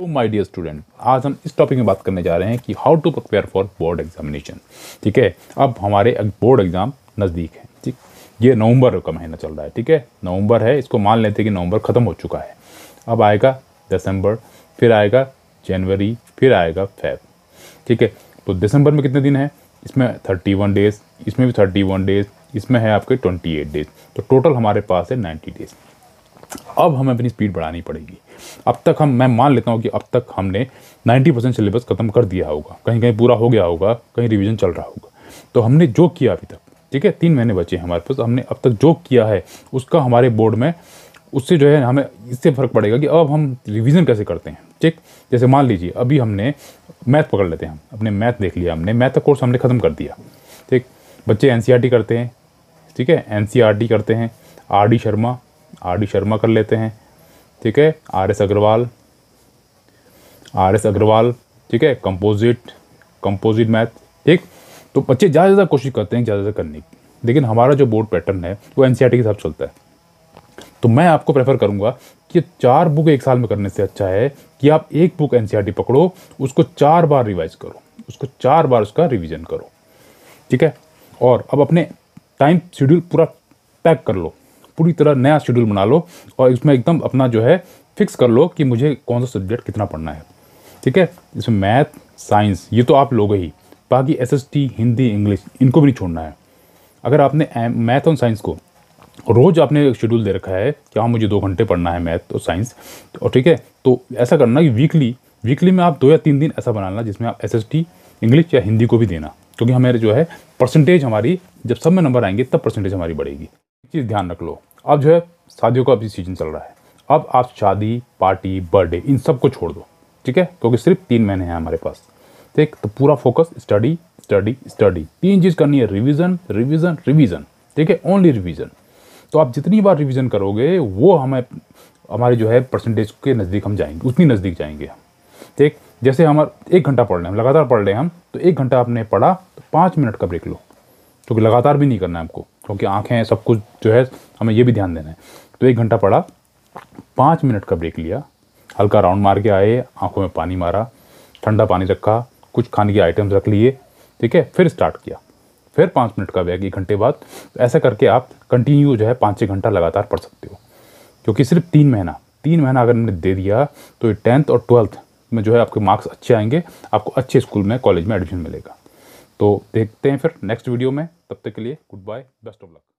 तो my dear student आज हम इस टॉपिक में बात करने जा रहे हैं कि how to prepare for board examination ठीक है अब हमारे बोर्ड एग्ज़ाम नज़दीक है ठीक ये नवंबर का महीना चल रहा है ठीक है नवंबर है इसको मान लेते हैं कि नवंबर ख़त्म हो चुका है अब आएगा दिसंबर फिर आएगा जनवरी फिर आएगा फेब ठीक है तो दिसंबर में कितने दिन है इसमें थर्टी वन डेज़ इसमें भी थर्टी वन डेज़ इसमें है आपके ट्वेंटी एट डेज़ तो टोटल हमारे पास है नाइन्टी डेज़ अब हमें अपनी स्पीड बढ़ानी पड़ेगी अब तक हम मैं मान लेता हूँ कि अब तक हमने 90 परसेंट सिलेबस ख़त्म कर दिया होगा कहीं कहीं पूरा हो गया होगा कहीं रिविज़न चल रहा होगा तो हमने जो किया अभी तक ठीक है तीन महीने बचे हैं हमारे पास हमने अब तक जो किया है उसका हमारे बोर्ड में उससे जो है हमें इससे फ़र्क पड़ेगा कि अब हम रिवीजन कैसे करते हैं ठीक जैसे मान लीजिए अभी हमने मैथ पकड़ लेते हैं हम अपने मैथ देख लिया हमने मैथ का कोर्स हमने ख़त्म कर दिया ठीक बच्चे एन e करते हैं ठीक है एन e करते हैं R D Sharma R D Sharma कर लेते हैं ठीक है R S Agarwal R S Agarwal ठीक है कंपोजिट कंपोजिट मैथ ठीक तो बच्चे ज़्यादा ज़्यादा कोशिश करते हैं ज़्यादा ज़्यादा करने की लेकिन हमारा जो बोर्ड पैटर्न है वो एन e के हिसाब चलता है तो मैं आपको प्रेफर करूँगा कि चार बुक एक साल में करने से अच्छा है कि आप एक बुक एन e पकड़ो उसको चार बार रिवाइज करो उसको चार बार उसका रिविज़न करो ठीक है और अब अपने टाइम शेड्यूल पूरा पैक कर लो पूरी तरह नया शेड्यूल बना लो और इसमें एकदम अपना जो है फिक्स कर लो कि मुझे कौन सा सब्जेक्ट कितना पढ़ना है ठीक है इसमें मैथ साइंस ये तो आप लोग ही बाकी एस हिंदी इंग्लिश इनको भी नहीं छोड़ना है अगर आपने मैथ और साइंस को रोज़ आपने शेड्यूल दे रखा है कि हाँ मुझे दो घंटे पढ़ना है मैथ और साइंस और तो ठीक है तो ऐसा करना कि वीकली वीकली में आप दो या तीन दिन ऐसा बनाना जिसमें आप एस इंग्लिश या हिंदी को भी देना क्योंकि हमारे जो है परसेंटेज हमारी जब सब में नंबर आएंगे तब परसेंटेज हमारी बढ़ेगी चीज़ ध्यान रख लो अब जो है शादियों का अभी सीजन चल रहा है अब आप शादी पार्टी बर्थडे इन सब को छोड़ दो ठीक है क्योंकि सिर्फ तीन महीने हैं हमारे पास ठीक तो पूरा फोकस स्टडी स्टडी स्टडी तीन चीज़ करनी है रिवीजन रिवीजन रिवीजन ठीक है ओनली रिवीजन तो आप जितनी बार रिवीजन करोगे वो हमें हमारे जो है परसेंटेज के नज़दीक हम जाएंगे उतनी नज़दीक जाएंगे हम ठीक जैसे हमारा एक घंटा पढ़ रहे हैं हम लगातार पढ़ रहे हैं हम तो एक घंटा आपने पढ़ा तो पाँच मिनट का ब्रेक लो क्योंकि तो लगातार भी नहीं करना है आपको क्योंकि आँखें सब कुछ जो है हमें ये भी ध्यान देना है तो एक घंटा पड़ा पाँच मिनट का ब्रेक लिया हल्का राउंड मार के आए आँखों में पानी मारा ठंडा पानी रखा कुछ खाने के आइटम्स रख लिए ठीक है फिर स्टार्ट किया फिर पाँच मिनट का ब्रेक एक घंटे बाद तो ऐसा करके आप कंटिन्यू जो है पाँच छः घंटा लगातार पढ़ सकते हो क्योंकि सिर्फ तीन महीना तीन महीना अगर मैंने दे दिया तो ये टेंथ और ट्वेल्थ में जो है आपके मार्क्स अच्छे आएंगे आपको अच्छे स्कूल में कॉलेज में एडमिशन मिलेगा तो देखते हैं फिर नेक्स्ट वीडियो में तब तक के लिए goodbye best of luck